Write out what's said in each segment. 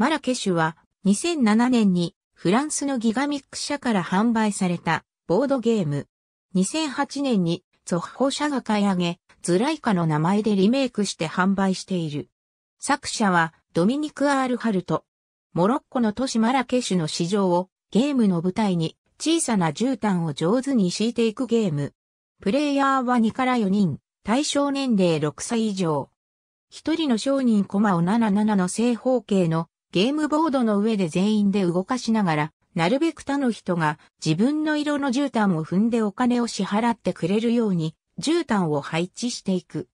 マラケシュは2007年にフランスのギガミック社から販売されたボードゲーム。2008年にゾッホ社が買い上げ、ズライカの名前でリメイクして販売している。作者はドミニク・アール・ハルト。モロッコの都市マラケシュの市場をゲームの舞台に小さな絨毯を上手に敷いていくゲーム。プレイヤーは2から4人、対象年齢6歳以上。1人の商人コマを77の正方形のゲームボードの上で全員で動かしながら、なるべく他の人が自分の色の絨毯を踏んでお金を支払ってくれるように、絨毯を配置していく。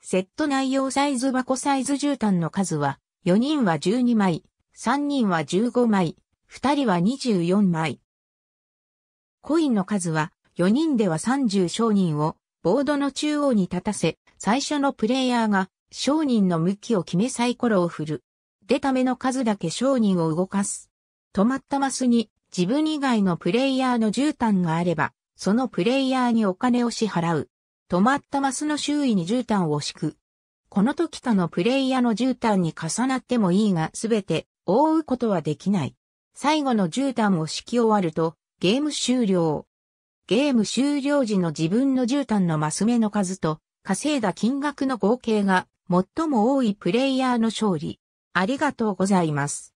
セット内容サイズ箱サイズ絨毯の数は、4人は12枚、3人は15枚、2人は24枚。コインの数は、4人では30商人をボードの中央に立たせ、最初のプレイヤーが商人の向きを決めサイコロを振る。出た目の数だけ商人を動かす。止まったマスに自分以外のプレイヤーの絨毯があれば、そのプレイヤーにお金を支払う。止まったマスの周囲に絨毯を敷く。この時他のプレイヤーの絨毯に重なってもいいが全て覆うことはできない。最後の絨毯を敷き終わるとゲーム終了。ゲーム終了時の自分の絨毯のマス目の数と稼いだ金額の合計が最も多いプレイヤーの勝利。ありがとうございます。